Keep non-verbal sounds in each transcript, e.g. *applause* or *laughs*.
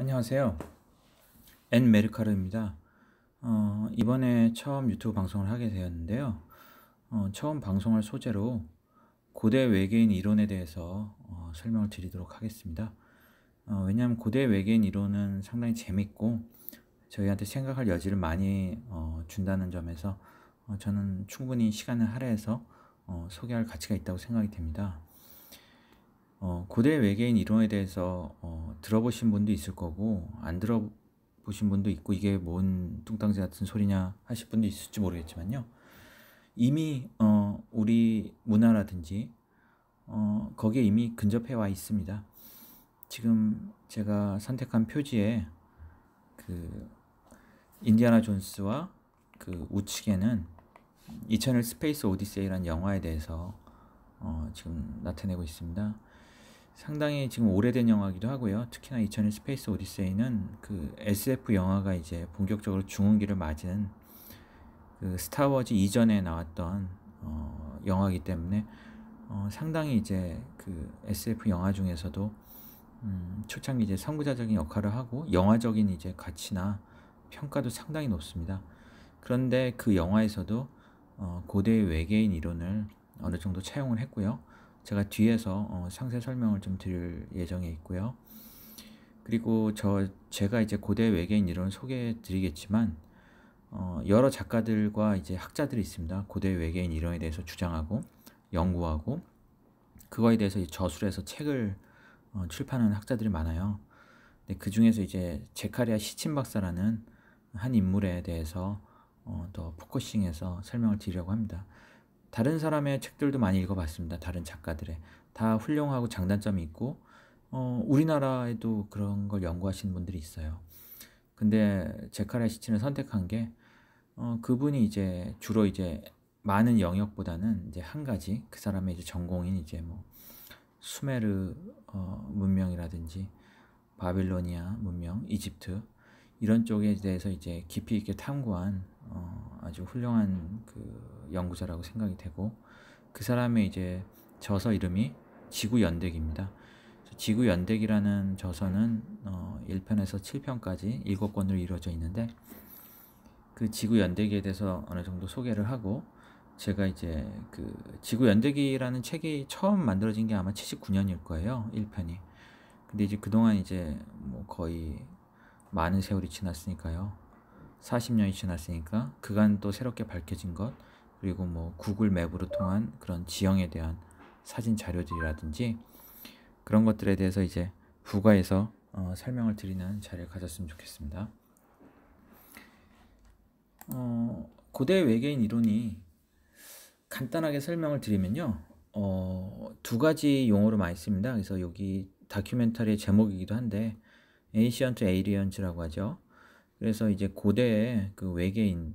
안녕하세요. 엔 메르카르입니다. 어, 이번에 처음 유튜브 방송을 하게 되었는데요. 어, 처음 방송할 소재로 고대 외계인 이론에 대해서 어, 설명을 드리도록 하겠습니다. 어, 왜냐하면 고대 외계인 이론은 상당히 재밌고 저희한테 생각할 여지를 많이 어, 준다는 점에서 어, 저는 충분히 시간을 할애해서 소개할 가치가 있다고 생각이 됩니다. 어, 고대 외계인 이론에 대해서 어, 들어보신 분도 있을 거고 안 들어보신 분도 있고 이게 뭔뚱땅새 같은 소리냐 하실 분도 있을지 모르겠지만요. 이미 어, 우리 문화라든지 어, 거기에 이미 근접해 와 있습니다. 지금 제가 선택한 표지에 그 인디아나 존스와 그 우측에는 2 0 0 스페이스 오디세이라는 영화에 대해서 어, 지금 나타내고 있습니다. 상당히 지금 오래된 영화기도 이 하고요. 특히나 2001 스페이스 오디세이는 그 SF 영화가 이제 본격적으로 중흥기를 맞은 그 스타워즈 이전에 나왔던 어, 영화이기 때문에 어, 상당히 이제 그 SF 영화 중에서도 음, 초창기 이제 선구자적인 역할을 하고 영화적인 이제 가치나 평가도 상당히 높습니다. 그런데 그 영화에서도 어, 고대의 외계인 이론을 어느 정도 차용을 했고요. 제가 뒤에서 어, 상세 설명을 좀 드릴 예정에 있고요. 그리고 저 제가 이제 고대 외계인 이론 소개해 드리겠지만 어, 여러 작가들과 이제 학자들이 있습니다. 고대 외계인 이론에 대해서 주장하고 연구하고 그거에 대해서 저술해서 책을 어, 출판하는 학자들이 많아요. 근데 그 중에서 이제 제카리아 시친 박사라는 한 인물에 대해서 어, 더 포커싱해서 설명을 드리려고 합니다. 다른 사람의 책들도 많이 읽어봤습니다. 다른 작가들의 다 훌륭하고 장단점이 있고 어, 우리나라에도 그런 걸 연구하시는 분들이 있어요. 근데 제카라시치는 선택한 게 어, 그분이 이제 주로 이제 많은 영역보다는 이제 한 가지 그 사람의 이제 전공인 이제 뭐 수메르 어, 문명이라든지 바빌로니아 문명, 이집트 이런 쪽에 대해서 이제 깊이 있게 탐구한 어, 아주 훌륭한 그 연구자라고 생각이 되고 그 사람의 이제 저서 이름이 지구연대기입니다. 지구연대기라는 저서는 어, 1편에서 7편까지 7권으로 이루어져 있는데 그 지구연대기에 대해서 어느 정도 소개를 하고 제가 이제 그 지구연대기라는 책이 처음 만들어진 게 아마 79년일 거예요. 1편이. 근데 이제 그동안 이제 뭐 거의 많은 세월이 지났으니까요. 40년이 지났으니까 그간 또 새롭게 밝혀진 것 그리고 뭐 구글 맵으로 통한 그런 지형에 대한 사진 자료들이라든지 그런 것들에 대해서 이제 부가해서 어, 설명을 드리는 자리를 가졌으면 좋겠습니다. 어, 고대 외계인 이론이 간단하게 설명을 드리면요. 어, 두 가지 용어로 많이 씁니다. 그래서 여기 다큐멘터리의 제목이기도 한데 에이시언트 에이리언즈라고 하죠. 그래서 이제 고대의 그 외계인에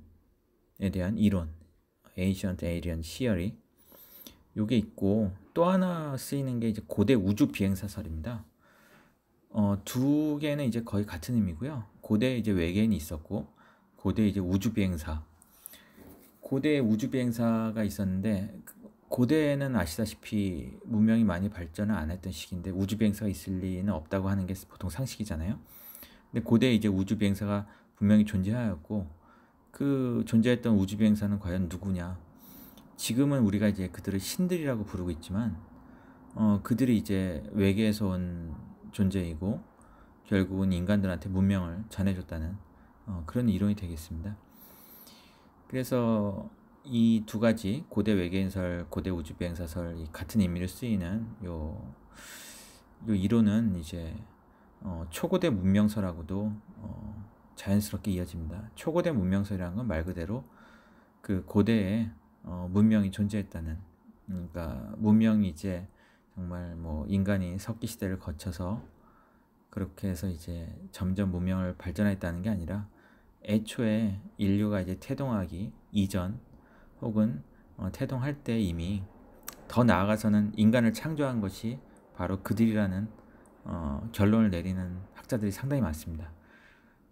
대한 이론, Ancient Alien Theory, 요게 있고 또 하나 쓰이는 게 이제 고대 우주 비행 사설입니다. 어, 두 개는 이제 거의 같은 의미고요. 고대 이제 외계인이 있었고 고대 이제 우주 비행사. 고대 우주 비행사가 있었는데 고대에는 아시다시피 문명이 많이 발전을 안 했던 시기인데 우주 비행사가 있을 리는 없다고 하는 게 보통 상식이잖아요. 근데 고대 이제 우주 비행사가 분명히 존재하였고 그 존재했던 우주 비행사는 과연 누구냐? 지금은 우리가 이제 그들을 신들이라고 부르고 있지만 어, 그들이 이제 외계에서 온 존재이고 결국은 인간들한테 문명을 전해줬다는 어, 그런 이론이 되겠습니다. 그래서 이 두 가지 고대 외계인설, 고대 우주 비행사설 같은 의미를 쓰이는 요, 요 이론은 이제 어, 초고대 문명서라고도 어, 자연스럽게 이어집니다. 초고대 문명서라는 건 말 그대로 그 고대에 어, 문명이 존재했다는 그러니까 문명이 이제 정말 뭐 인간이 석기 시대를 거쳐서 그렇게 해서 이제 점점 문명을 발전했다는 게 아니라 애초에 인류가 이제 태동하기 이전 혹은 어, 태동할 때 이미 더 나아가서는 인간을 창조한 것이 바로 그들이라는 어, 결론을 내리는 학자들이 상당히 많습니다.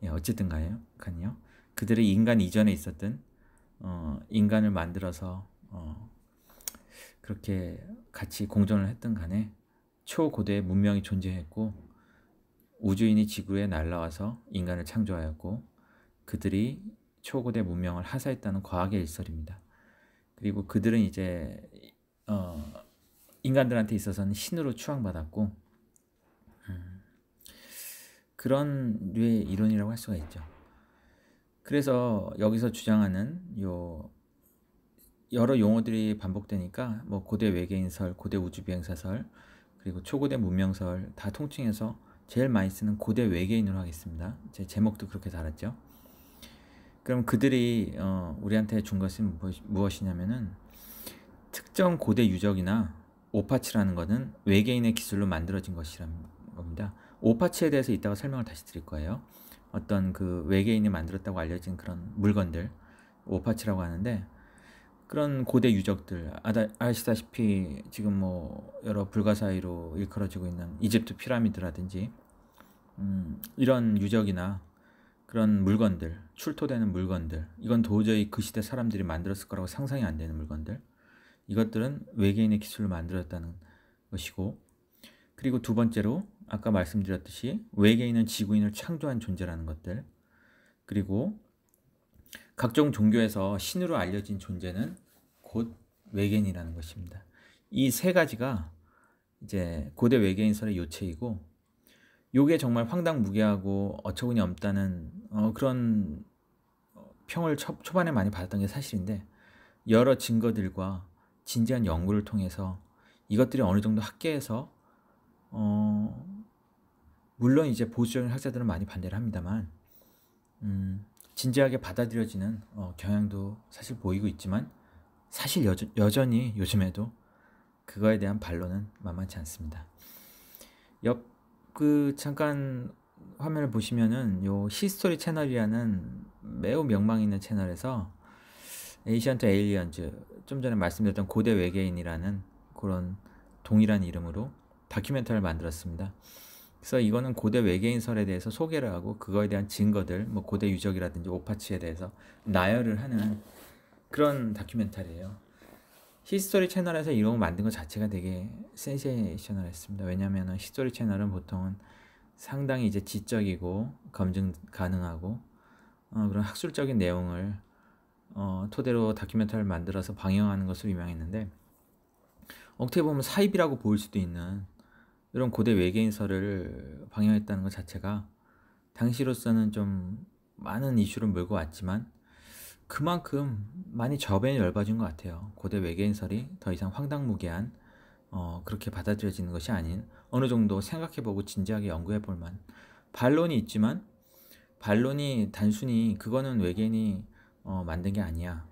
예, 어쨌든 간요, 간요. 그들의 인간 이전에 있었던 어, 인간을 만들어서 어, 그렇게 같이 공존을 했던 간에 초고대 문명이 존재했고 우주인이 지구에 날라와서 인간을 창조하였고 그들이 초고대 문명을 하사했다는 과학의 일설입니다. 그리고 그들은 이제 어, 인간들한테 있어서는 신으로 추앙받았고 그런 류의 이론이라고 할 수가 있죠. 그래서 여기서 주장하는 요 여러 용어들이 반복되니까 뭐 고대 외계인설, 고대 우주비행사설, 그리고 초고대 문명설 다 통칭해서 제일 많이 쓰는 고대 외계인으로 하겠습니다. 제 제목도 그렇게 달았죠. 그럼 그들이 어, 우리한테 준 것은 뭐, 무엇이냐면은 특정 고대 유적이나 오파츠라는 것은 외계인의 기술로 만들어진 것이라는 겁니다. 오파츠에 대해서 이따가 설명을 다시 드릴 거예요. 어떤 그 외계인이 만들었다고 알려진 그런 물건들 오파츠라고 하는데 그런 고대 유적들 아시다시피 지금 뭐 여러 불가사의로 일컬어지고 있는 이집트 피라미드라든지 음, 이런 유적이나 그런 물건들 출토되는 물건들 이건 도저히 그 시대 사람들이 만들었을 거라고 상상이 안 되는 물건들 이것들은 외계인의 기술로 만들었다는 것이고 그리고 두 번째로 아까 말씀드렸듯이 외계인은 지구인을 창조한 존재라는 것들 그리고 각종 종교에서 신으로 알려진 존재는 곧 외계인이라는 것입니다. 이 세 가지가 이제 고대 외계인설의 요체이고 요게 정말 황당무계하고 어처구니 없다는 어, 그런 평을 초, 초반에 많이 받았던 게 사실인데 여러 증거들과 진지한 연구를 통해서 이것들이 어느 정도 학계에서 어, 물론 이제 보수적인 학자들은 많이 반대를 합니다만 음, 진지하게 받아들여지는 어, 경향도 사실 보이고 있지만 사실 여전, 여전히 요즘에도 그거에 대한 반론은 만만치 않습니다. 옆 그 잠깐 화면을 보시면은 요 히스토리 채널이라는 매우 명망 있는 채널에서 에이시트 에일리언즈 좀 전에 말씀드렸던 고대 외계인이라는 그런 동일한 이름으로 다큐멘터리를 만들었습니다. 그래서 이거는 고대 외계인설에 대해서 소개를 하고 그거에 대한 증거들, 뭐 고대 유적이라든지 오파치에 대해서 나열을 하는 그런 다큐멘터리예요. 히스토리 채널에서 이런 거 만든 것 자체가 되게 센세이셔널했습니다. 왜냐하면 히스토리 채널은 보통은 상당히 이제 지적이고 검증 가능하고 어, 그런 학술적인 내용을 어, 토대로 다큐멘터리를 만들어서 방영하는 것으로 유명했는데 어떻게 보면 사입이라고 보일 수도 있는 이런 고대 외계인설을 방영했다는 것 자체가 당시로서는 좀 많은 이슈를 몰고 왔지만 그만큼 많이 저변이 넓어진 것 같아요. 고대 외계인설이 더 이상 황당무계한 어, 그렇게 받아들여지는 것이 아닌 어느 정도 생각해보고 진지하게 연구해볼 만 반론이 있지만 반론이 단순히 그거는 외계인이 어, 만든 게 아니야.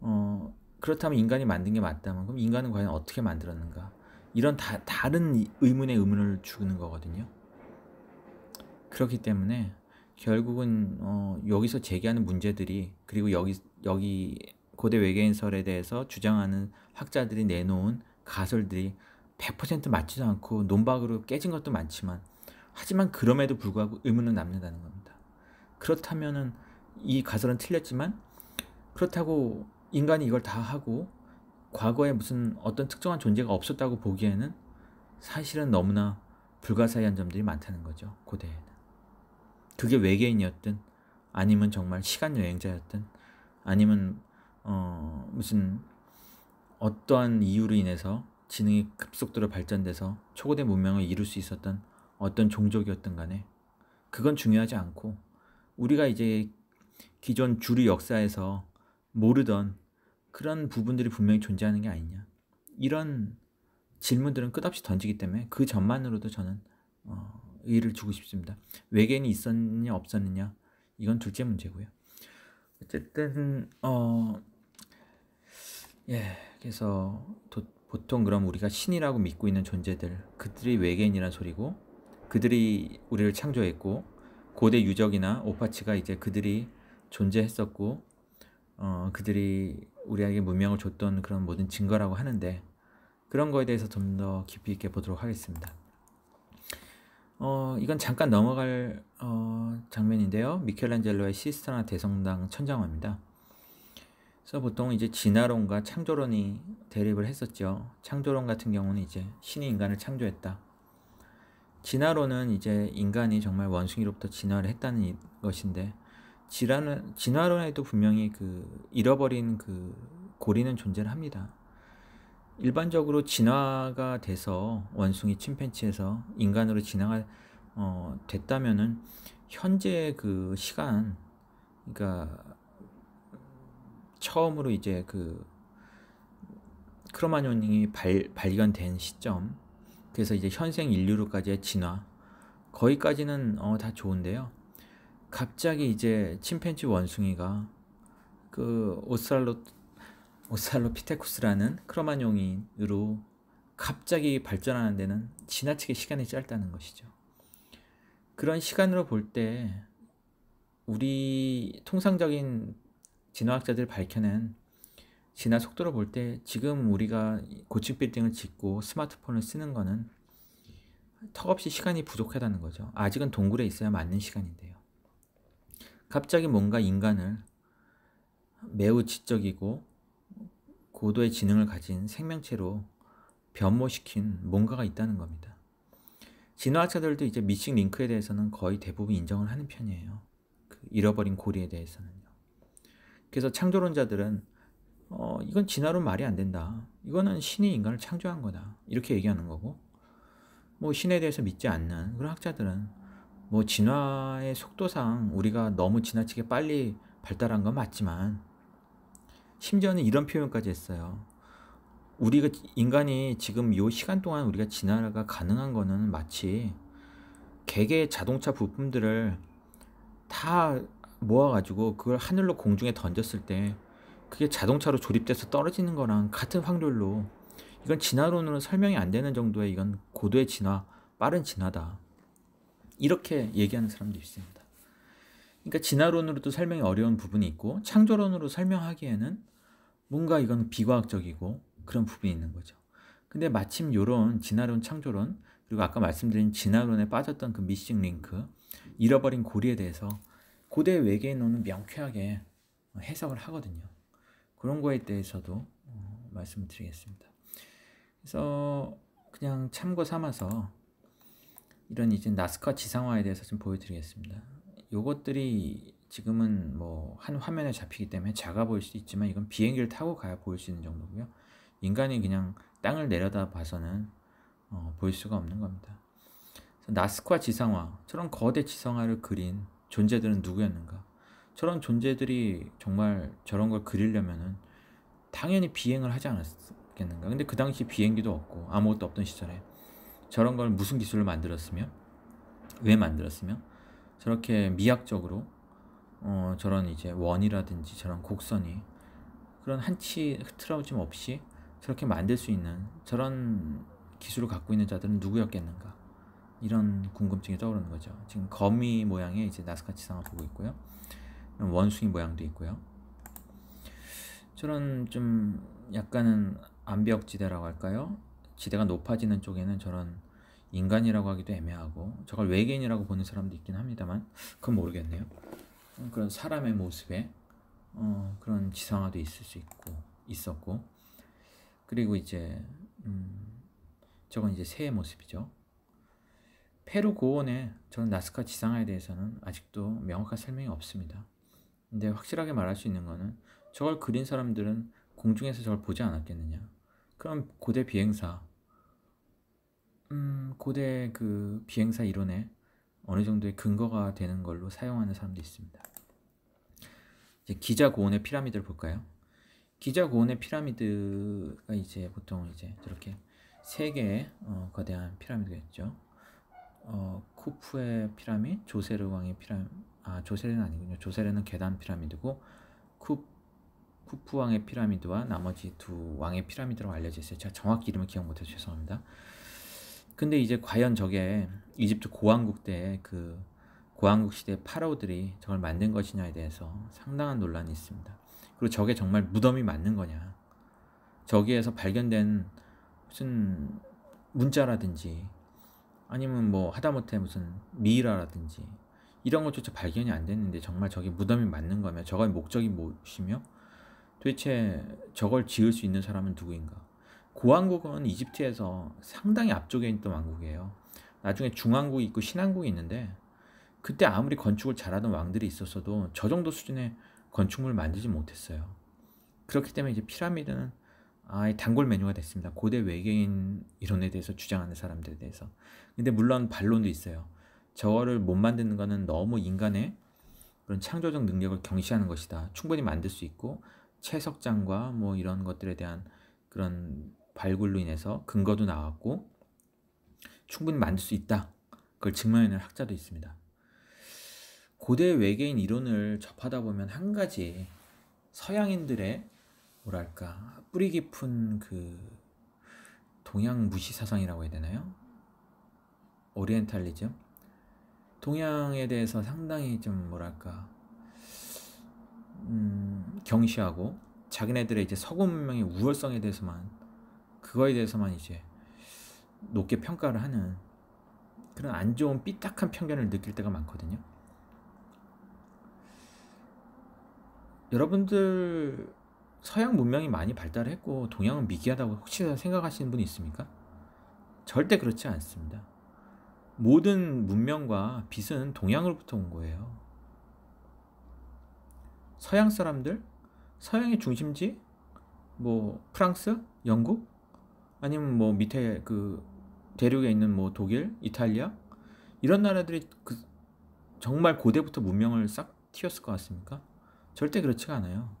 어, 그렇다면 인간이 만든 게 맞다면 그럼 인간은 과연 어떻게 만들었는가? 이런 다, 다른 의문의 의문을 주는 거거든요. 그렇기 때문에 결국은 어, 여기서 제기하는 문제들이 그리고 여기 여기 고대 외계인설에 대해서 주장하는 학자들이 내놓은 가설들이 100% 맞지도 않고 논박으로 깨진 것도 많지만 하지만 그럼에도 불구하고 의문은 남는다는 겁니다. 그렇다면은 이 가설은 틀렸지만 그렇다고 인간이 이걸 다 하고 과거에 무슨 어떤 특정한 존재가 없었다고 보기에는 사실은 너무나 불가사의한 점들이 많다는 거죠. 고대에는. 그게 외계인이었든 아니면 정말 시간 여행자였든 아니면 어 무슨 어떠한 이유로 인해서 지능이 급속도로 발전돼서 초고대 문명을 이룰 수 있었던 어떤 종족이었든 간에 그건 중요하지 않고 우리가 이제 기존 주류 역사에서 모르던 그런 부분들이 분명히 존재하는 게 아니냐. 이런 질문들은 끝없이 던지기 때문에 그전만으로도 저는 어, 의의를 주고 싶습니다. 외계인이 있었느냐 없었느냐 이건 둘째 문제고요. 어쨌든 어 예, 그래서 도, 보통 그럼 우리가 신이라고 믿고 있는 존재들 그들이 외계인이란 소리고 그들이 우리를 창조했고 고대 유적이나 오파치가 이제 그들이 존재했었고 어 그들이 우리에게 문명을 줬던 그런 모든 증거라고 하는데 그런 거에 대해서 좀 더 깊이 있게 보도록 하겠습니다. 어, 이건 잠깐 넘어갈 어, 장면인데요. 미켈란젤로의 시스터나 대성당 천장화입니다. 그래서 보통 이제 진화론과 창조론이 대립을 했었죠. 창조론 같은 경우는 이제 신이 인간을 창조했다. 진화론은 이제 인간이 정말 원숭이로부터 진화를 했다는 것인데 진화는 진화론에도 분명히 그 잃어버린 그 고리는 존재를 합니다. 일반적으로 진화가 돼서 원숭이 침팬치에서 인간으로 진화가 어, 됐다면은 현재 그 시간 그러니까 처음으로 이제 그 크로마뇽이 발견된 시점 그래서 이제 현생 인류로까지의 진화 거기까지는 어, 다 좋은데요. 갑자기 이제 침팬지 원숭이가 그 오살로 오살로피테쿠스라는 크로마뇽인으로 갑자기 발전하는 데는 지나치게 시간이 짧다는 것이죠. 그런 시간으로 볼 때 우리 통상적인 진화학자들이 밝혀낸 진화 속도로 볼 때 지금 우리가 고층 빌딩을 짓고 스마트폰을 쓰는 거는 턱없이 시간이 부족하다는 거죠. 아직은 동굴에 있어야 맞는 시간인데요. 갑자기 뭔가 인간을 매우 지적이고 고도의 지능을 가진 생명체로 변모시킨 뭔가가 있다는 겁니다. 진화학자들도 이제 미싱 링크에 대해서는 거의 대부분 인정을 하는 편이에요. 그 잃어버린 고리에 대해서는요. 그래서 창조론자들은 어, 이건 진화론 말이 안 된다. 이거는 신이 인간을 창조한 거다. 이렇게 얘기하는 거고, 뭐 신에 대해서 믿지 않는 그런 학자들은 뭐 진화의 속도상 우리가 너무 지나치게 빨리 발달한 건 맞지만 심지어는 이런 표현까지 했어요. 우리가 인간이 지금 이 시간 동안 우리가 진화가 가능한 거는 마치 개개 의 자동차 부품들을 다 모아가지고 그걸 하늘로 공중에 던졌을 때 그게 자동차로 조립돼서 떨어지는 거랑 같은 확률로 이건 진화론으로 는 설명이 안 되는 정도의 이건 고도의 진화, 빠른 진화다. 이렇게 얘기하는 사람도 있습니다. 그러니까 진화론으로도 설명이 어려운 부분이 있고 창조론으로 설명하기에는 뭔가 이건 비과학적이고 그런 부분이 있는 거죠. 근데 마침 요런 진화론, 창조론 그리고 아까 말씀드린 진화론에 빠졌던 그 미싱 링크 잃어버린 고리에 대해서 고대 외계인은 명쾌하게 해석을 하거든요. 그런 거에 대해서도 어, 말씀드리겠습니다. 그래서 그냥 참고 삼아서 이런 이제 나스카 지상화에 대해서 좀 보여드리겠습니다. 요것들이 지금은 뭐 한 화면에 잡히기 때문에 작아 보일 수도 있지만 이건 비행기를 타고 가야 보일 수 있는 정도고요. 인간이 그냥 땅을 내려다 봐서는 어, 보일 수가 없는 겁니다. 나스카 지상화, 저런 거대 지상화를 그린 존재들은 누구였는가? 저런 존재들이 정말 저런 걸 그리려면은 당연히 비행을 하지 않았겠는가? 근데 그 당시 비행기도 없고 아무것도 없던 시절에 저런 걸 무슨 기술로 만들었으며 왜 만들었으며 저렇게 미학적으로 어, 저런 이제 원이라든지 저런 곡선이 그런 한치 흐트러짐 없이 저렇게 만들 수 있는 저런 기술을 갖고 있는 자들은 누구였겠는가 이런 궁금증이 떠오르는 거죠. 지금 거미 모양의 이제 나스카 지상을 보고 있고요. 원숭이 모양도 있고요. 저런 좀 약간은 암벽지대라고 할까요? 지대가 높아지는 쪽에는 저런 인간이라고 하기도 애매하고 저걸 외계인이라고 보는 사람도 있긴 합니다만 그건 모르겠네요. 어, 그런 사람의 모습에 어, 그런 지상화도 있을 수 있고 있었고 그리고 이제 음, 저건 이제 새의 모습이죠. 페루 고원의 저는 나스카 지상화에 대해서는 아직도 명확한 설명이 없습니다. 근데 확실하게 말할 수 있는 거는 저걸 그린 사람들은 공중에서 저걸 보지 않았겠느냐. 그럼 고대 비행사 고대 그 비행사 이론에 어느 정도의 근거가 되는 걸로 사용하는 사람도 있습니다. 이제 기자 고온의 피라미드를 볼까요? 기자 고온의 피라미드가 이제 보통 이제 저렇게 세 개의 어, 거대한 피라미드겠죠. 어, 쿠프의 피라미드, 조세르 왕의 피라미드, 아 조세르는 아니군요. 조세르는 계단 피라미드고 쿠 쿠프 왕의 피라미드와 나머지 두 왕의 피라미드로 알려져 있어요. 제가 정확히 이름을 기억 못해서 죄송합니다. 근데 이제 과연 저게 이집트 고왕국 때 그 고왕국 시대 파라오들이 저걸 만든 것이냐에 대해서 상당한 논란이 있습니다. 그리고 저게 정말 무덤이 맞는 거냐? 저기에서 발견된 무슨 문자라든지 아니면 뭐 하다못해 무슨 미이라라든지 이런 것조차 발견이 안 됐는데 정말 저게 무덤이 맞는 거며 저거의 목적이 무엇이며 도대체 저걸 지을 수 있는 사람은 누구인가? 고왕국은 이집트에서 상당히 앞쪽에 있던 왕국이에요. 나중에 중왕국이 있고 신왕국이 있는데 그때 아무리 건축을 잘하던 왕들이 있었어도 저 정도 수준의 건축물을 만들지 못했어요. 그렇기 때문에 이제 피라미드는 아예 단골 메뉴가 됐습니다. 고대 외계인 이론에 대해서 주장하는 사람들에 대해서. 근데 물론 반론도 있어요. 저거를 못 만드는 거는 너무 인간의 그런 창조적 능력을 경시하는 것이다. 충분히 만들 수 있고 채석장과 뭐 이런 것들에 대한 그런 발굴로 인해서 근거도 나왔고 충분히 만들 수 있다. 그걸 증명해낸 학자도 있습니다. 고대 외계인 이론을 접하다 보면 한 가지 서양인들의 뭐랄까 뿌리 깊은 그 동양 무시 사상이라고 해야 되나요? 오리엔탈리즘? 동양에 대해서 상당히 좀 뭐랄까 음, 경시하고 자기네들의 이제 서구 문명의 우월성에 대해서만 그거에 대해서만 이제 높게 평가를 하는 그런 안 좋은 삐딱한 편견을 느낄 때가 많거든요. 여러분들 서양 문명이 많이 발달했고 동양은 미개하다고 혹시 생각하시는 분이 있습니까? 절대 그렇지 않습니다. 모든 문명과 빛은 동양으로부터 온 거예요. 서양 사람들, 서양의 중심지, 뭐 프랑스, 영국, 아니면 뭐 밑에 그 대륙에 있는 뭐 독일, 이탈리아 이런 나라들이 그 정말 고대부터 문명을 싹 튀었을 것 같습니까? 절대 그렇지가 않아요.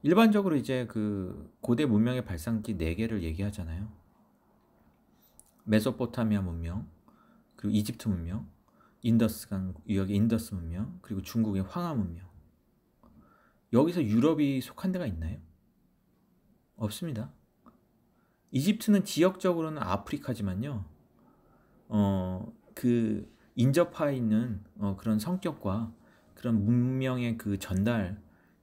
일반적으로 이제 그 고대 문명의 발상기 4개를 얘기하잖아요. 메소포타미아 문명, 그리고 이집트 문명, 인더스강 유역의 인더스 문명, 그리고 중국의 황하 문명. 여기서 유럽이 속한 데가 있나요? 없습니다. 이집트는 지역적으로는 아프리카지만요. 어, 그 인접하에 있는 어, 그런 성격과 그런 문명의 그 전달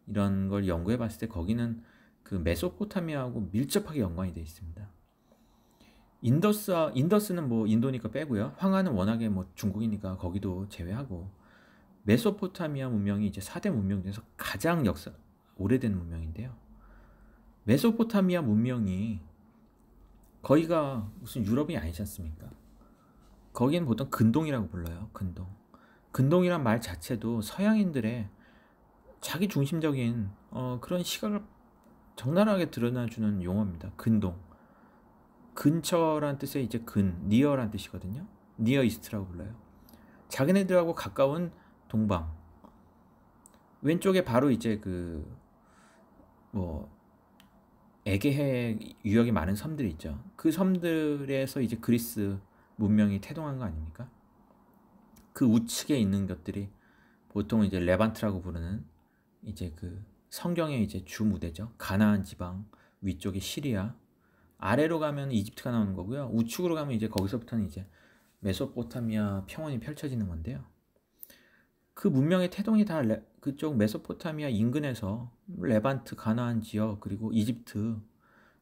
이런 걸 연구해 봤을 때 거기는 그 메소포타미아하고 밀접하게 연관이 되 있습니다. 인더스 인더스는 뭐 인도니까 빼고요. 황하는 워낙에 뭐 중국이니까 거기도 제외하고 메소포타미아 문명이 이제 4대 문명 중에서 가장 역사 오래된 문명인데요. 메소포타미아 문명이 거기가 무슨 유럽이 아니지 않습니까? 거기는 보통 근동이라고 불러요. 근동. 근동이란 말 자체도 서양인들의 자기 중심적인 어, 그런 시각을 적나라하게 드러나주는 용어입니다. 근동. 근처란 뜻의 이제 근, 니어란 뜻이거든요. 니어 이스트라고 불러요. 자기네들하고 가까운 동방. 왼쪽에 바로 이제 그, 뭐, 에게해 유역이 많은 섬들이 있죠. 그 섬들에서 이제 그리스 문명이 태동한 거 아닙니까? 그 우측에 있는 것들이 보통 이제 레반트라고 부르는 이제 그 성경의 이제 주 무대죠. 가나안 지방, 위쪽에 시리아, 아래로 가면 이집트가 나오는 거고요. 우측으로 가면 이제 거기서부터는 이제 메소포타미아 평원이 펼쳐지는 건데요. 그 문명의 태동이 다 레, 그쪽 메소포타미아 인근에서 레반트, 가나안 지역, 그리고 이집트,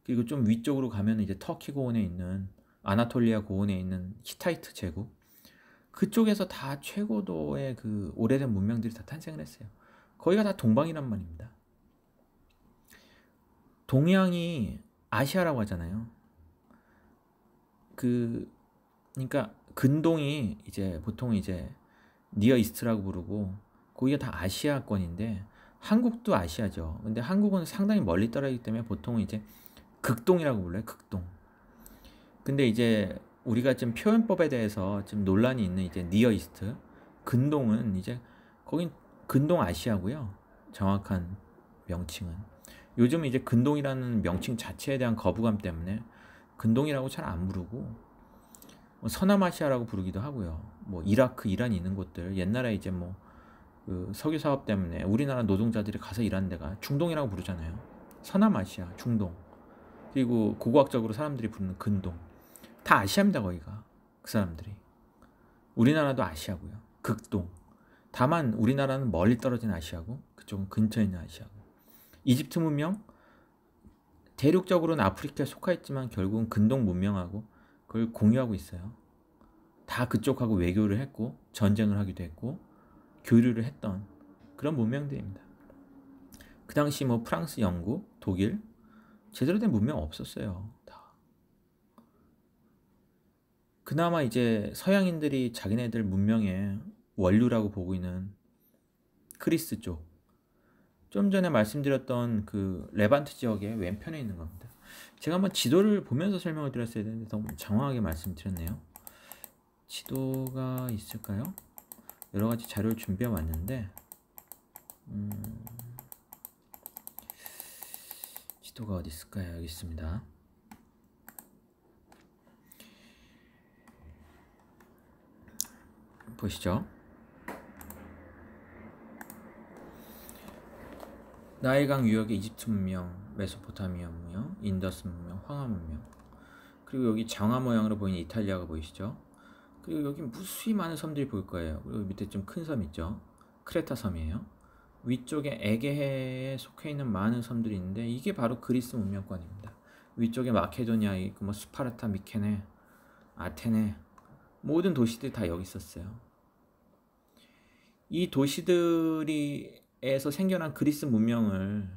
그리고 좀 위쪽으로 가면 이제 터키 고원에 있는 아나톨리아 고원에 있는 히타이트 제국 그쪽에서 다 최고도의 그 오래된 문명들이 다 탄생을 했어요. 거기가 다 동방이란 말입니다. 동양이 아시아라고 하잖아요. 그 그러니까 근동이 이제 보통 이제 니어 이스트라고 부르고 거기가 다 아시아권인데 한국도 아시아죠. 근데 한국은 상당히 멀리 떨어지기 때문에 보통은 이제 극동이라고 불러요. 극동. 근데 이제 우리가 지금 표현법에 대해서 지금 논란이 있는 이제 니어 이스트 근동은 이제 거긴 근동 아시아고요. 정확한 명칭은 요즘 이제 근동이라는 명칭 자체에 대한 거부감 때문에 근동이라고 잘 안 부르고 뭐, 서남아시아라고 부르기도 하고요. 뭐 이라크, 이란이 있는 곳들 옛날에 이제 뭐그 석유 사업 때문에 우리나라 노동자들이 가서 일하는 데가 중동이라고 부르잖아요. 서남아시아, 중동 그리고 고고학적으로 사람들이 부르는 근동 다 아시아입니다 거기가 그 사람들이 우리나라도 아시아고요. 극동 다만 우리나라는 멀리 떨어진 아시아고 그쪽은 근처에 있는 아시아고 이집트 문명 대륙적으로는 아프리카에 속하였지만 결국은 근동 문명하고 그걸 공유하고 있어요. 다 그쪽하고 외교를 했고 전쟁을 하기도 했고 교류를 했던 그런 문명들입니다. 그 당시 뭐 프랑스, 영국, 독일 제대로 된 문명 없었어요. 다. 그나마 이제 서양인들이 자기네들 문명의 원류라고 보고 있는 크리스 쪽. 좀 전에 말씀드렸던 그 레반트 지역의 왼편에 있는 겁니다. 제가 한번 지도를 보면서 설명을 드렸어야 되는데 너무 장황하게 말씀드렸네요. 지도가 있을까요? 여러 가지 자료를 준비해 왔는데 음, 지도가 어디 있을까요? 여기 있습니다. 보시죠. 나일강 유역의 이집트 문명, 메소포타미아 문명, 인더스 문명, 황하 문명 그리고 여기 장화 모양으로 보이는 이탈리아가 보이시죠? 그리고 여기 무수히 많은 섬들이 보일 거예요. 그리고 밑에 좀 큰 섬 있죠. 크레타 섬이에요. 위쪽에 에게해에 속해 있는 많은 섬들이 있는데 이게 바로 그리스 문명권입니다. 위쪽에 마케도니아 뭐 스파르타, 미케네, 아테네 모든 도시들이 다 여기 있었어요. 이 도시들이에서 생겨난 그리스 문명을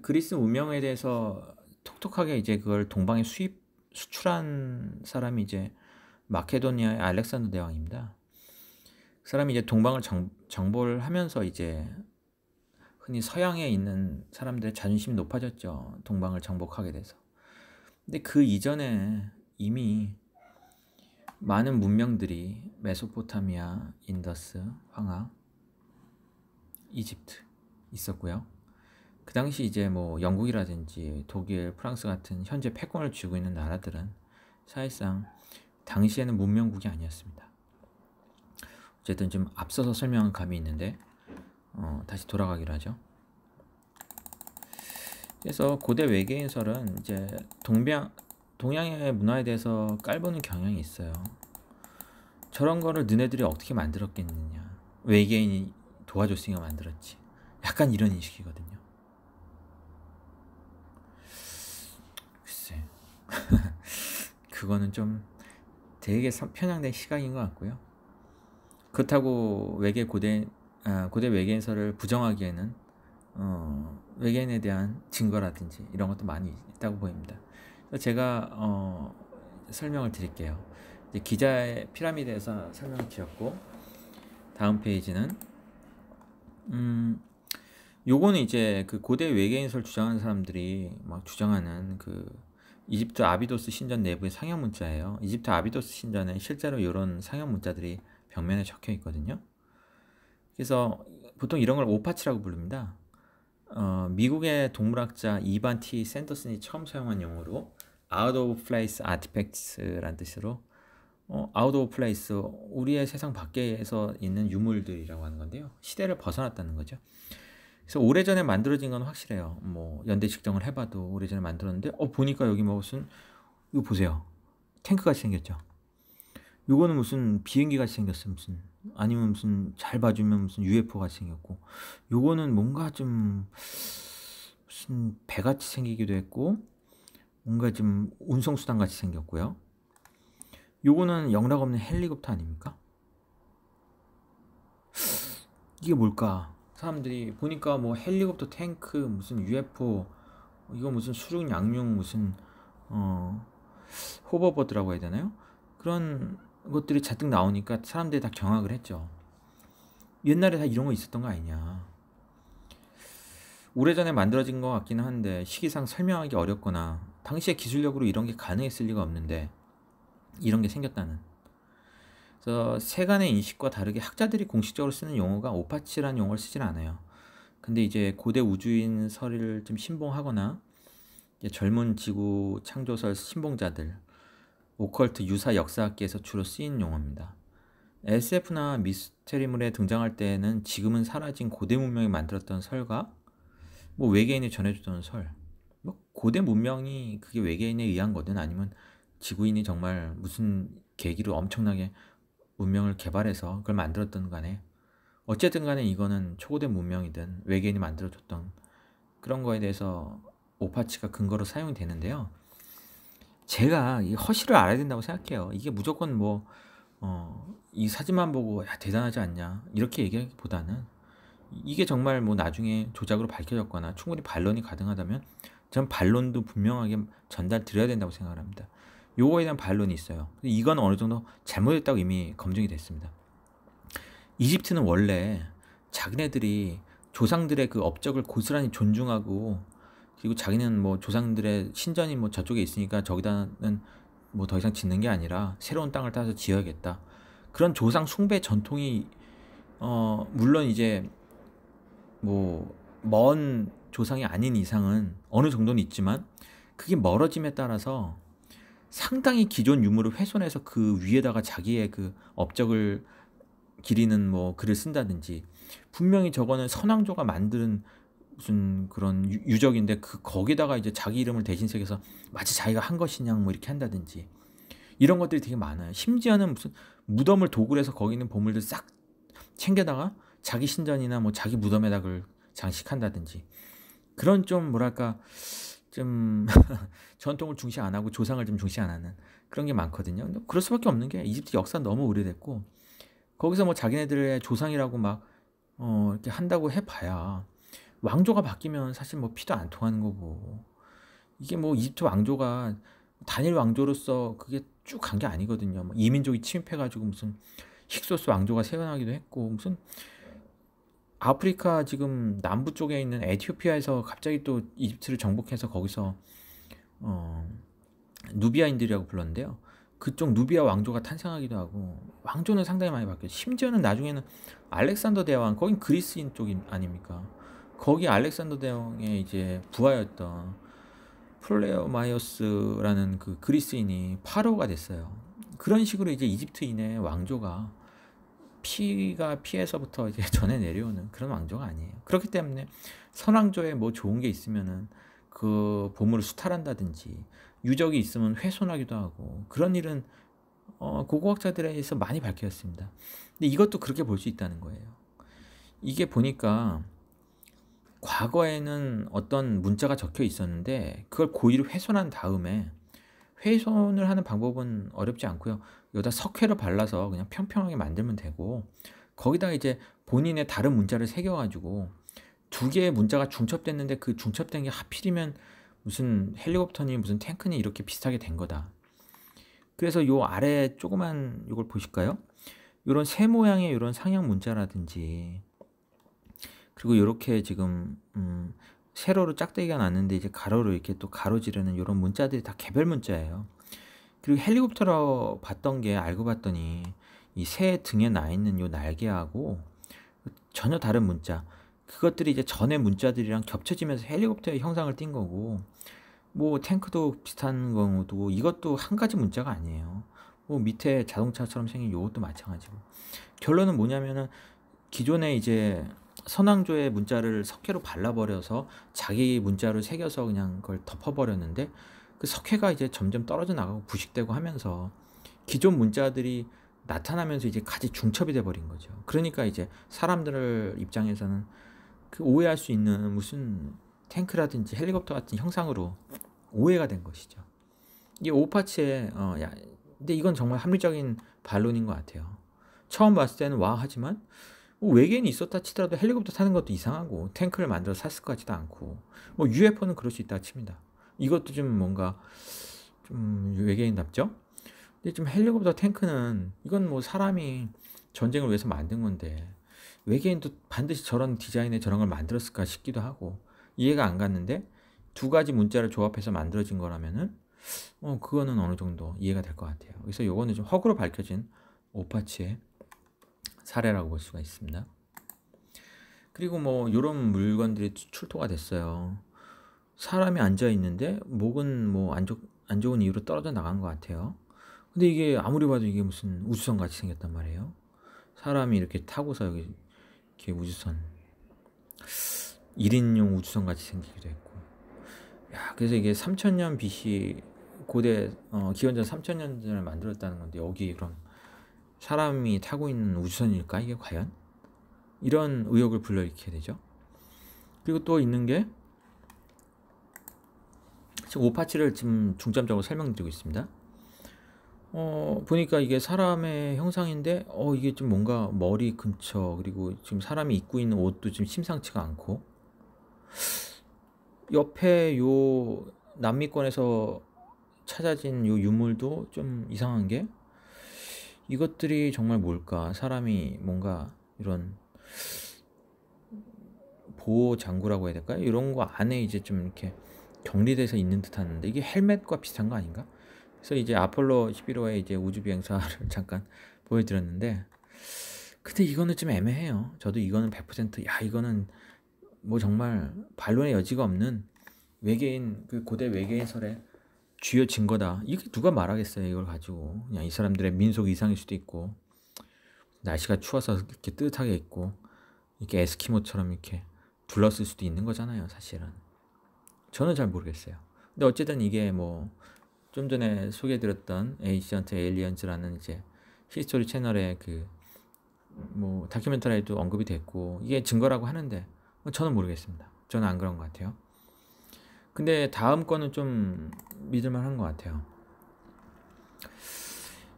그리스 문명에 대해서 톡톡하게 이제 그걸 동방에 수입 수출한 사람이 이제 마케도니아의 알렉산더 대왕입니다. 그 사람이 이제 동방을 정, 정보를 하면서 이제 흔히 서양에 있는 사람들의 자존심이 높아졌죠. 동방을 정복하게 돼서. 근데 그 이전에 이미 많은 문명들이 메소포타미아, 인더스, 황하, 이집트 있었고요. 그 당시 이제 뭐 영국이라든지 독일, 프랑스 같은 현재 패권을 쥐고 있는 나라들은 사실상 당시에는 문명국이 아니었습니다. 어쨌든 좀 앞서서 설명한 감이 있는데 어, 다시 돌아가기로 하죠. 그래서 고대 외계인설은 이제 동양 동양의 문화에 대해서 깔보는 경향이 있어요. 저런 거를 너네들이 어떻게 만들었겠느냐. 외계인이 도와줬으니까 만들었지. 약간 이런 인식이거든요. 글쎄. *laughs* 그거는 좀 되게 편향된 시각인 것 같고요. 그렇다고 외계 고대 아, 고대 외계인설을 부정하기에는 어, 외계인에 대한 증거라든지 이런 것도 많이 있다고 보입니다. 제가 어, 설명을 드릴게요. 기자의 피라미드에서 설명을 드렸고 다음 페이지는 음 요거는 이제 그 고대 외계인설 주장하는 사람들이 막 주장하는 그 이집트 아비도스 신전 내부의 상형 문자예요. 이집트 아비도스 신전에 실제로 이런 상형 문자들이 벽면에 적혀 있거든요. 그래서 보통 이런 걸 오파치라고 부릅니다. 어, 미국의 동물학자 이반 T 샌더슨이 처음 사용한 용어로 out of place artifacts란 뜻으로 어, out of place 우리의 세상 밖에서 있는 유물들이라고 하는 건데요. 시대를 벗어났다는 거죠. 그래서 오래전에 만들어진 건 확실해요. 뭐 연대 측정을 해봐도 오래전에 만들었는데 어 보니까 여기 뭐 무슨 이거 보세요. 탱크 같이 생겼죠. 요거는 무슨 비행기 같이 생겼어 무슨 아니면 무슨 잘 봐주면 무슨 UFO 같이 생겼고 요거는 뭔가 좀 무슨 배 같이 생기기도 했고 뭔가 좀 운송수단 같이 생겼고요. 요거는 영락 없는 헬리콥터 아닙니까? 이게 뭘까? 사람들이 보니까 뭐 헬리콥터, 탱크, 무슨 UFO, 이거 무슨 수륙, 양용, 무슨 어 호버버드라고 해야 되나요? 그런 것들이 잔뜩 나오니까 사람들이 다 경악을 했죠. 옛날에 다 이런 거 있었던 거 아니냐. 오래전에 만들어진 것 같기는 한데 시기상 설명하기 어렵거나 당시의 기술력으로 이런 게 가능했을 리가 없는데 이런 게 생겼다는 그래서 세간의 인식과 다르게 학자들이 공식적으로 쓰는 용어가 오파치라는 용어를 쓰진 않아요. 근데 이제 고대 우주인 설의좀 신봉하거나 젊은 지구 창조설 신봉자들, 오컬트 유사 역사학계에서 주로 쓰인 용어입니다. SF나 미스테리물에 등장할 때는 지금은 사라진 고대 문명이 만들었던 설과 뭐 외계인이 전해주던 설, 뭐 고대 문명이 그게 외계인에 의한 거든 아니면 지구인이 정말 무슨 계기로 엄청나게 문명을 개발해서 그걸 만들었던 간에 어쨌든 간에 이거는 초고된 문명이든 외계인이 만들어줬던 그런 거에 대해서 오파치가 근거로 사용이 되는데요. 제가 이 허시를 알아야 된다고 생각해요. 이게 무조건 뭐, 어, 이 사진만 보고, 야, 대단하지 않냐. 이렇게 얘기하기보다는 이게 정말 뭐 나중에 조작으로 밝혀졌거나 충분히 반론이 가능하다면 전 반론도 분명하게 전달 드려야 된다고 생각 합니다. 요거에 대한 반론이 있어요. 이건 어느 정도 잘못했다고 이미 검증이 됐습니다. 이집트는 원래 자기네들이 조상들의 그 업적을 고스란히 존중하고 그리고 자기는 뭐 조상들의 신전이 뭐 저쪽에 있으니까 저기다는 뭐 더 이상 짓는 게 아니라 새로운 땅을 따서 지어야겠다. 그런 조상 숭배 전통이 어 물론 이제 뭐 먼 조상이 아닌 이상은 어느 정도는 있지만 그게 멀어짐에 따라서 상당히 기존 유물을 훼손해서 그 위에다가 자기의 그 업적을 기리는 뭐 글을 쓴다든지 분명히 저거는 선왕조가 만든 무슨 그런 유, 적인데그 거기다가 이제 자기 이름을 대신 새겨서 마치 자기가 한것이냐뭐 이렇게 한다든지 이런 것들이 되게 많아요. 심지어는 무슨 무덤을 도굴해서 거기 있는 보물들 싹 챙겨다가 자기 신전이나 뭐 자기 무덤에다 그걸 장식한다든지 그런 좀 뭐랄까 좀 *laughs* 전통을 중시 안 하고 조상을 좀 중시 안 하는 그런 게 많거든요. 그럴 수밖에 없는 게 이집트 역사 너무 오래됐고 거기서 뭐 자기네들의 조상이라고 막 어, 이렇게 한다고 해봐야 왕조가 바뀌면 사실 뭐 피도 안 통하는 거고 이게 뭐 이집트 왕조가 단일 왕조로서 그게 쭉 간 게 아니거든요. 뭐 이민족이 침입해가지고 무슨 힉소스 왕조가 세워나기도 했고 무슨 아프리카 지금 남부 쪽에 있는 에티오피아에서 갑자기 또 이집트를 정복해서 거기서 어, 누비아인들이라고 불렀는데요. 그쪽 누비아 왕조가 탄생하기도 하고 왕조는 상당히 많이 바뀌어요. 심지어는 나중에는 알렉산더 대왕 거긴 그리스인 쪽이 아닙니까? 거기 알렉산더 대왕의 이제 부하였던 플레오마이어스라는 그 그리스인이 파로가 됐어요. 그런 식으로 이제 이집트인의 왕조가 피가 피에서부터 이제 *laughs* 전해 내려오는 그런 왕조가 아니에요. 그렇기 때문에 선왕조에 뭐 좋은 게 있으면은 그 보물을 수탈한다든지 유적이 있으면 훼손하기도 하고 그런 일은 어, 고고학자들에 의해서 많이 밝혀졌습니다. 근데 이것도 그렇게 볼 수 있다는 거예요. 이게 보니까 과거에는 어떤 문자가 적혀 있었는데 그걸 고의로 훼손한 다음에 훼손을 하는 방법은 어렵지 않고요. 여기다 석회를 발라서 그냥 평평하게 만들면 되고 거기다 이제 본인의 다른 문자를 새겨가지고 두 개의 문자가 중첩됐는데 그 중첩된 게 하필이면 무슨 헬리콥터니 무슨 탱크니 이렇게 비슷하게 된 거다. 그래서 요 아래 조그만 이걸 보실까요? 요런 새 모양의 요런 상형 문자라든지 그리고 요렇게 지금 음 세로로 짝대기가 났는데 이제 가로로 이렇게 또 가로지르는 이런 문자들이 다 개별 문자예요. 그리고 헬리콥터로 봤던 게 알고 봤더니 이 새 등에 나 있는 요 날개하고 전혀 다른 문자 그것들이 이제 전에 문자들이랑 겹쳐지면서 헬리콥터의 형상을 띈 거고 뭐 탱크도 비슷한 경우도 이것도 한 가지 문자가 아니에요. 뭐 밑에 자동차처럼 생긴 요것도 마찬가지고 결론은 뭐냐면은 기존에 이제 선왕조의 문자를 석회로 발라버려서 자기 문자로 새겨서 그냥 그걸 덮어버렸는데 그 석회가 이제 점점 떨어져 나가고 부식되고 하면서 기존 문자들이 나타나면서 이제 가지 중첩이 돼버린 거죠. 그러니까 이제 사람들을 입장에서는 그 오해할 수 있는 무슨 탱크라든지 헬리콥터 같은 형상으로 오해가 된 것이죠. 이게 오파츠의 어, 야, 근데 이건 정말 합리적인 반론인 것 같아요. 처음 봤을 때는 와 하지만 뭐 외계인이 있었다 치더라도 헬리콥터 타는 것도 이상하고 탱크를 만들어 샀을 것 같지도 않고 뭐 UFO는 그럴 수 있다 칩니다. 이것도 좀 뭔가 좀 외계인답죠? 근데 좀 헬리콥터 탱크는 이건 뭐 사람이 전쟁을 위해서 만든 건데 외계인도 반드시 저런 디자인에 저런 걸 만들었을까 싶기도 하고 이해가 안 갔는데 두 가지 문자를 조합해서 만들어진 거라면은 어 그거는 어느 정도 이해가 될 것 같아요. 그래서 요거는 좀 허구로 밝혀진 오파치의 사례라고 볼 수가 있습니다. 그리고 뭐 이런 물건들이 출토가 됐어요. 사람이 앉아 있는데 목은 뭐안 안 좋은 이유로 떨어져 나간 것 같아요. 근데 이게 아무리 봐도 이게 무슨 우주선 같이 생겼단 말이에요. 사람이 이렇게 타고서 여기 이렇게 우주선 1인용 우주선 같이 생기기도 했고. 야, 그래서 이게 3000년 BC 고대 어, 기원전 3000년 전에 만들었다는 건데 여기 그럼 사람이 타고 있는 우주선일까 이게 과연? 이런 의혹을 불러일으키게 되죠. 그리고 또 있는 게 지금 오파치를 지금 중점적으로 설명드리고 있습니다. 어, 보니까 이게 사람의 형상인데 어 이게 좀 뭔가 머리 근처 그리고 지금 사람이 입고 있는 옷도 지금 심상치가 않고 옆에 요 남미권에서 찾아진 요 유물도 좀 이상한 게 이것들이 정말 뭘까? 사람이 뭔가 이런 보호 장구라고 해야 될까요? 이런 거 안에 이제 좀 이렇게 격리돼서 있는 듯한데 이게 헬멧과 비슷한 거 아닌가? 그래서 이제 아폴로 11호의 이제 우주 비행사를 *laughs* 잠깐 보여드렸는데 근데 이거는 좀 애매해요. 저도 이거는 100%야 이거는 뭐 정말 반론의 여지가 없는 외계인 그 고대 외계인설의 쥐어진 거다. 이게 누가 말하겠어요, 이걸 가지고. 그냥 이 사람들의 민속 이상일 수도 있고, 날씨가 추워서 이렇게 뜨뜻하게 있고 이렇게 에스키모처럼 이렇게 둘렀을 수도 있는 거잖아요, 사실은. 저는 잘 모르겠어요. 근데 어쨌든 이게 뭐, 좀 전에 소개해드렸던 에이션트 에일리언즈라는 이제 히스토리 채널의 그, 뭐, 다큐멘터리에도 언급이 됐고, 이게 증거라고 하는데, 저는 모르겠습니다. 저는 안 그런 것 같아요. 근데 다음 거는 좀 믿을만한 것 같아요.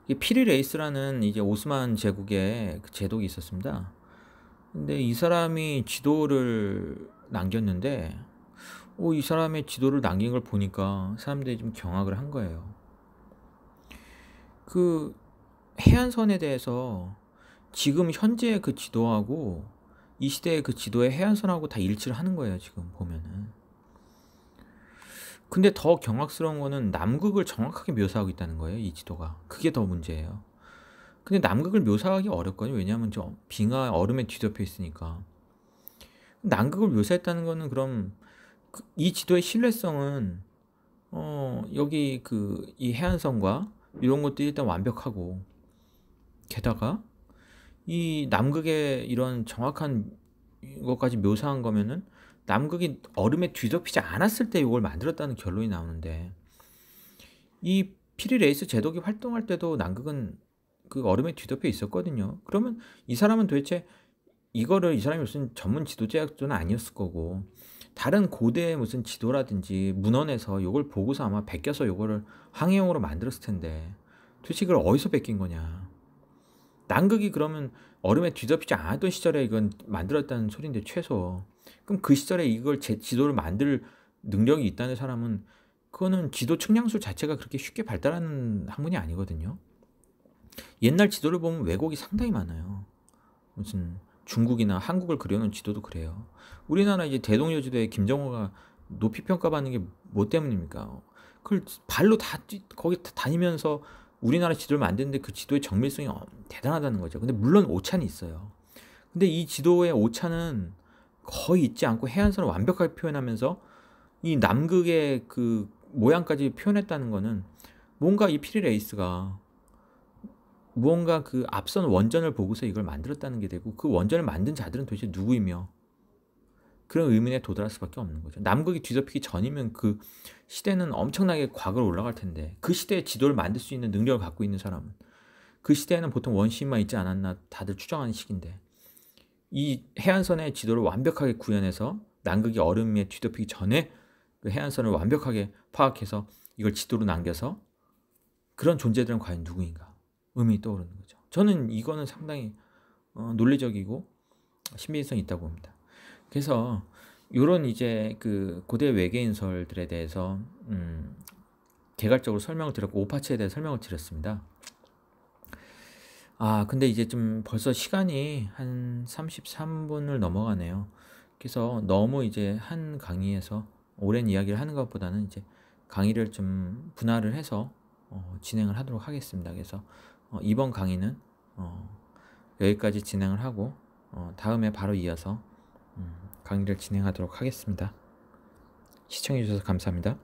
이 피리 레이스라는 이제 오스만 제국의 그 제독이 있었습니다. 근데 이 사람이 지도를 남겼는데, 오, 어, 이 사람의 지도를 남긴 걸 보니까 사람들이 좀 경악을 한 거예요. 그 해안선에 대해서 지금 현재의 그 지도하고 이 시대의 그 지도의 해안선하고 다 일치를 하는 거예요, 지금 보면은. 근데 더 경악스러운 거는 남극을 정확하게 묘사하고 있다는 거예요. 이 지도가. 그게 더 문제예요. 근데 남극을 묘사하기 어렵거든요. 왜냐하면 저 빙하 얼음에 뒤덮여 있으니까. 남극을 묘사했다는 거는 그럼 그 이 지도의 신뢰성은 어 여기 그 이 해안선과 이런 것도 일단 완벽하고 게다가 이 남극의 이런 정확한 것까지 묘사한 거면은 남극이 얼음에 뒤덮이지 않았을 때 이걸 만들었다는 결론이 나오는데 이 피리 레이스 제독이 활동할 때도 남극은 그 얼음에 뒤덮여 있었거든요. 그러면 이 사람은 도대체 이거를 이 사람이 무슨 전문 지도자도 아니었을 거고 다른 고대의 무슨 지도라든지 문헌에서 이걸 보고서 아마 베껴서 이거를 항해용으로 만들었을 텐데 도대체 이걸 어디서 베낀 거냐. 남극이 그러면 얼음에 뒤덮이지 않았던 시절에 이건 만들었다는 소리인데 최소 그럼 그 시절에 이걸 제 지도를 만들 능력이 있다는 사람은 그거는 지도 측량술 자체가 그렇게 쉽게 발달하는 학문이 아니거든요. 옛날 지도를 보면 왜곡이 상당히 많아요. 무슨 중국이나 한국을 그려놓은 지도도 그래요. 우리나라 이제 대동여 지도에 김정호가 높이 평가받는 게 뭐 때문입니까? 그걸 발로 다 거기 다니면서 우리나라 지도를 만드는데 그 지도의 정밀성이 대단하다는 거죠. 근데 물론 오차는 있어요. 근데 이 지도의 오차는 거의 있지 않고 해안선을 완벽하게 표현하면서 이 남극의 그 모양까지 표현했다는 거는 뭔가 이 피리 레이스가 무언가 그 앞선 원전을 보고서 이걸 만들었다는 게 되고 그 원전을 만든 자들은 도대체 누구이며 그런 의문에 도달할 수밖에 없는 거죠. 남극이 뒤덮이기 전이면 그 시대는 엄청나게 과거로 올라갈 텐데 그 시대의 지도를 만들 수 있는 능력을 갖고 있는 사람은 그 시대에는 보통 원시인만 있지 않았나 다들 추정하는 시기인데 이 해안선의 지도를 완벽하게 구현해서 남극이 얼음 위에 뒤덮이기 전에 그 해안선을 완벽하게 파악해서 이걸 지도로 남겨서 그런 존재들은 과연 누구인가 의미 떠오르는 거죠. 저는 이거는 상당히 어, 논리적이고 신비성이 있다고 봅니다. 그래서 이런 이제 그 고대 외계인설들에 대해서 음, 개괄적으로 설명을 드렸고 오파츠에 대해 설명을 드렸습니다. 아, 근데 이제 좀 벌써 시간이 한 33분을 넘어가네요. 그래서 너무 이제 한 강의에서 오랜 이야기를 하는 것보다는 이제 강의를 좀 분할을 해서 어, 진행을 하도록 하겠습니다. 그래서 어, 이번 강의는 어, 여기까지 진행을 하고 어, 다음에 바로 이어서 음, 강의를 진행하도록 하겠습니다. 시청해주셔서 감사합니다.